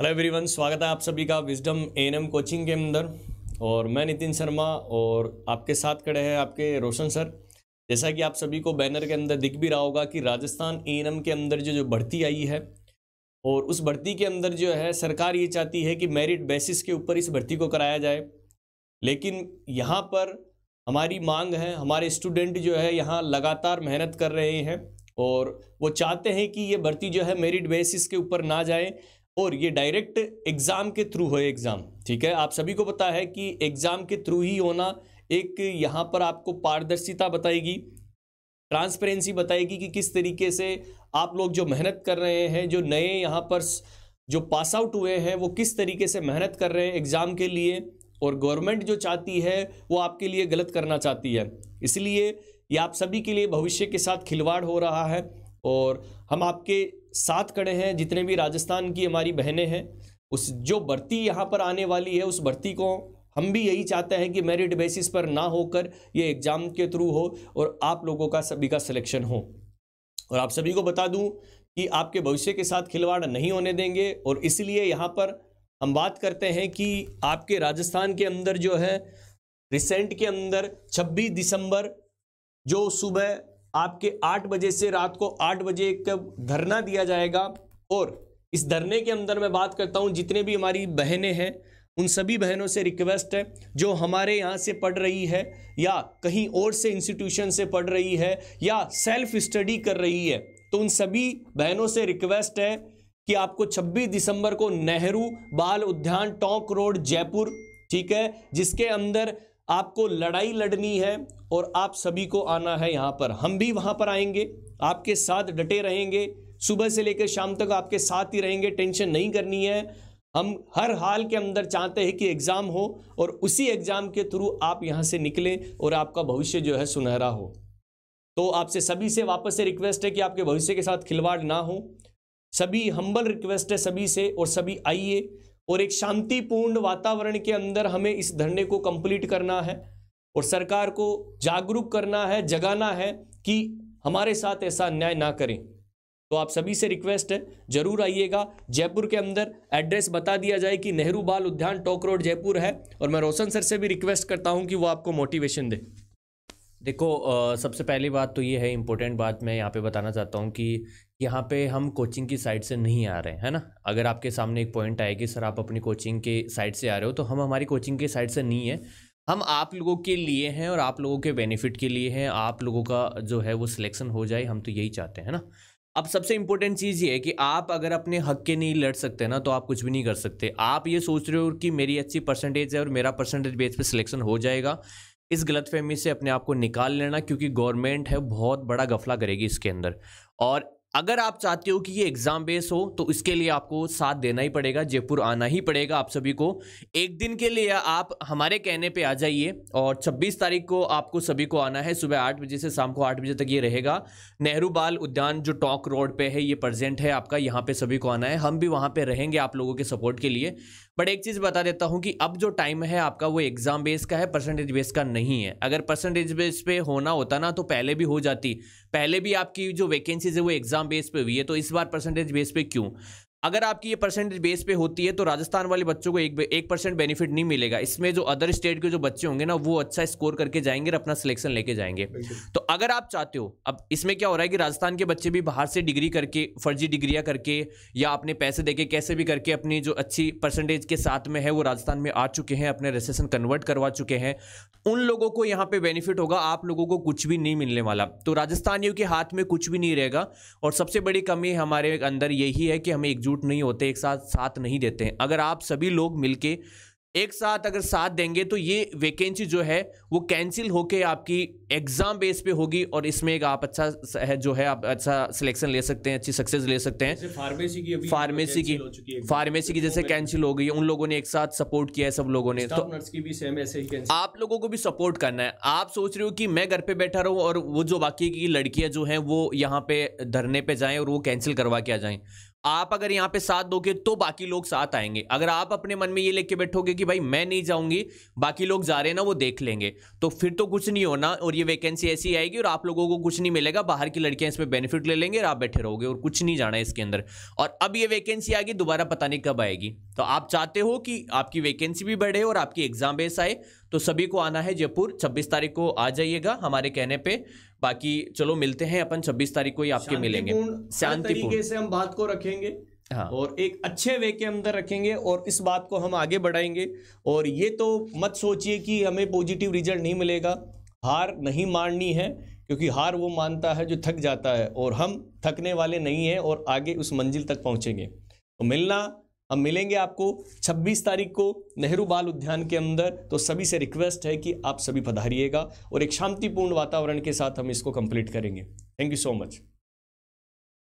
Hello everyone स्वागत है आप सभी का विजडम एएनएम कोचिंग के अंदर और मैं नितिन शर्मा और आपके साथ खड़े हैं आपके रोशन सर जैसा कि आप सभी को बैनर के अंदर दिख भी रहा होगा कि राजस्थान एएनएम के अंदर जो जो भर्ती आई है और उस भर्ती के अंदर जो है सरकार ये चाहती है कि मेरिट बेसिस के ऊपर इस भर्ती को कराया जाए लेकिन यहाँ पर हमारी मांग है हमारे स्टूडेंट जो है यहाँ लगातार मेहनत कर रहे हैं और वो चाहते हैं कि ये भर्ती जो है मेरिट बेसिस के ऊपर ना जाए और ये डायरेक्ट एग्ज़ाम के थ्रू हो एग्ज़ाम ठीक है आप सभी को पता है कि एग्ज़ाम के थ्रू ही होना एक यहाँ पर आपको पारदर्शिता बताएगी ट्रांसपेरेंसी बताएगी कि किस तरीके से आप लोग जो मेहनत कर रहे हैं जो नए यहाँ पर जो पास आउट हुए हैं वो किस तरीके से मेहनत कर रहे हैं एग्ज़ाम के लिए और गवर्नमेंट जो चाहती है वो आपके लिए गलत करना चाहती है इसलिए ये आप सभी के लिए भविष्य के साथ खिलवाड़ हो रहा है और हम आपके साथ खड़े हैं जितने भी राजस्थान की हमारी बहनें हैं उस जो भर्ती यहाँ पर आने वाली है उस भर्ती को हम भी यही चाहते हैं कि मेरिट बेसिस पर ना होकर ये एग्ज़ाम के थ्रू हो और आप लोगों का सभी का सिलेक्शन हो और आप सभी को बता दूं कि आपके भविष्य के साथ खिलवाड़ नहीं होने देंगे और इसलिए यहाँ पर हम बात करते हैं कि आपके राजस्थान के अंदर जो है रिसेंट के अंदर 26 दिसंबर जो सुबह आपके आठ बजे से रात को आठ बजे एक धरना दिया जाएगा और इस धरने के अंदर मैं बात करता हूँ जितने भी हमारी बहनें हैं उन सभी बहनों से रिक्वेस्ट है जो हमारे यहाँ से पढ़ रही है या कहीं और से इंस्टीट्यूशन से पढ़ रही है या सेल्फ स्टडी कर रही है तो उन सभी बहनों से रिक्वेस्ट है कि आपको 26 दिसंबर को नेहरू बाल उद्यान टोंक रोड जयपुर ठीक है जिसके अंदर आपको लड़ाई लड़नी है और आप सभी को आना है यहाँ पर हम भी वहाँ पर आएंगे आपके साथ डटे रहेंगे सुबह से लेकर शाम तक आपके साथ ही रहेंगे टेंशन नहीं करनी है हम हर हाल के अंदर चाहते हैं कि एग्ज़ाम हो और उसी एग्ज़ाम के थ्रू आप यहाँ से निकलें और आपका भविष्य जो है सुनहरा हो तो आपसे सभी से वापस से रिक्वेस्ट है कि आपके भविष्य के साथ खिलवाड़ ना हो सभी हम्बल रिक्वेस्ट है सभी से और सभी आइए और एक शांतिपूर्ण वातावरण के अंदर हमें इस धरने को कंप्लीट करना है और सरकार को जागरूक करना है जगाना है कि हमारे साथ ऐसा अन्याय ना करें तो आप सभी से रिक्वेस्ट है जरूर आइएगा जयपुर के अंदर एड्रेस बता दिया जाए कि नेहरू बाल उद्यान टोक रोड जयपुर है और मैं रोशन सर से भी रिक्वेस्ट करता हूं कि वो आपको मोटिवेशन दे देखो आ, सबसे पहली बात तो ये है इम्पोर्टेंट बात मैं यहाँ पे बताना चाहता हूँ कि यहाँ पे हम कोचिंग की साइड से नहीं आ रहे हैं है ना अगर आपके सामने एक पॉइंट आए कि सर आप अपनी कोचिंग के साइड से आ रहे हो तो हम हमारी कोचिंग के साइड से नहीं है हम आप लोगों के लिए हैं और आप लोगों के बेनिफिट के लिए हैं आप लोगों का जो है वो सिलेक्शन हो जाए हम तो यही चाहते हैं ना अब सबसे इंपॉर्टेंट चीज़ ये है कि आप अगर अपने हक के नहीं लड़ सकते ना तो आप कुछ भी नहीं कर सकते आप ये सोच रहे हो कि मेरी अच्छी परसेंटेज है और मेरा परसेंटेज बेस पे सिलेक्शन हो जाएगा इस गलतफहमी से अपने आप को निकाल लेना क्योंकि गवर्नमेंट है बहुत बड़ा गफला करेगी इसके अंदर और अगर आप चाहते हो कि ये एग्ज़ाम बेस हो तो इसके लिए आपको साथ देना ही पड़ेगा जयपुर आना ही पड़ेगा आप सभी को एक दिन के लिए आप हमारे कहने पे आ जाइए और 26 तारीख को आपको सभी को आना है सुबह आठ बजे से शाम को आठ बजे तक ये रहेगा नेहरू बाल उद्यान जो टॉक रोड पे है ये प्रजेंट है आपका यहाँ पे सभी को आना है हम भी वहाँ पर रहेंगे आप लोगों के सपोर्ट के लिए बट एक चीज़ बता देता हूँ कि अब जो टाइम है आपका वो एग्ज़ाम बेस का है परसेंटेज बेस का नहीं है अगर परसेंटेज बेस पे होना होता ना तो पहले भी हो जाती पहले भी आपकी जो वैकेंसीज है वो एग्ज़ाम एग्जाम बेस पे हुई है तो इस बार परसेंटेज बेस पे क्यों अगर आपकी ये परसेंटेज बेस पे होती है तो राजस्थान वाले बच्चों को एक एक परसेंट बेनिफिट नहीं मिलेगा इसमें जो अदर स्टेट के जो बच्चे होंगे ना वो अच्छा स्कोर करके जाएंगे और अपना सिलेक्शन लेके जाएंगे तो अगर आप चाहते हो अब इसमें क्या हो रहा है कि राजस्थान के बच्चे भी बाहर से डिग्री करके फर्जी डिग्रियाँ करके या अपने पैसे देके कैसे भी करके अपनी जो अच्छी परसेंटेज के साथ में है वो राजस्थान में आ चुके हैं अपने रजिस्ट्रेशन कन्वर्ट करवा चुके हैं उन लोगों को यहाँ पे बेनिफिट होगा आप लोगों को कुछ भी नहीं मिलने वाला तो राजस्थानियों के हाथ में कुछ भी नहीं रहेगा और सबसे बड़ी कमी हमारे अंदर यही है कि हमें एकजुट एकजुट नहीं होते एक साथ साथ नहीं देते हैं अगर आप सभी लोग मिलके एक साथ अगर साथ देंगे तो ये वैकेंसी जो है वो कैंसिल होके आपकी एग्ज़ाम बेस पे होगी और इसमें एक आप अच्छा है जो है आप अच्छा सिलेक्शन ले सकते हैं अच्छी सक्सेस ले सकते हैं फार्मेसी की अभी फार्मेसी की फार्मेसी की जैसे कैंसिल हो गई उन लोगों ने एक साथ सपोर्ट किया है सब लोगों ने तो की भी सेम ऐसे ही आप लोगों को भी सपोर्ट करना है आप सोच रहे हो कि मैं घर पे बैठा रहूँ और वो जो बाकी की लड़कियाँ जो हैं वो यहाँ पे धरने पे जाएँ और वो कैंसिल करवा के आ जाएँ आप अगर यहाँ पे साथ दोगे तो बाकी लोग साथ आएंगे अगर आप अपने मन में ये लेके बैठोगे कि भाई मैं नहीं जाऊंगी बाकी लोग जा रहे हैं ना वो देख लेंगे तो फिर तो कुछ नहीं होना और ये वैकेंसी ऐसी आएगी और आप लोगों को कुछ नहीं मिलेगा बाहर की लड़कियां इसमें बेनिफिट ले लेंगे और आप बैठे रहोगे और कुछ नहीं जाना है इसके अंदर और अब ये वैकेंसी आएगी दोबारा पता नहीं कब आएगी तो आप चाहते हो कि आपकी वैकेंसी भी बढ़े और आपकी एग्जाम बेस आए तो सभी को आना है जयपुर छब्बीस तारीख को आ जाइएगा हमारे कहने पे बाकी चलो मिलते हैं अपन छब्बीस तारीख को ही आपके मिलेंगे शांति तरीके से हम बात को रखेंगे हाँ। और एक अच्छे वे के अंदर रखेंगे और इस बात को हम आगे बढ़ाएंगे और ये तो मत सोचिए कि हमें पॉजिटिव रिजल्ट नहीं मिलेगा हार नहीं माननी है क्योंकि हार वो मानता है जो थक जाता है और हम थकने वाले नहीं हैं और आगे उस मंजिल तक पहुंचेंगे तो मिलना हम मिलेंगे आपको 26 तारीख को नेहरू बाल उद्यान के अंदर तो सभी से रिक्वेस्ट है कि आप सभी पधारिएगा और एक शांतिपूर्ण वातावरण के साथ हम इसको कंप्लीट करेंगे थैंक यू सो मच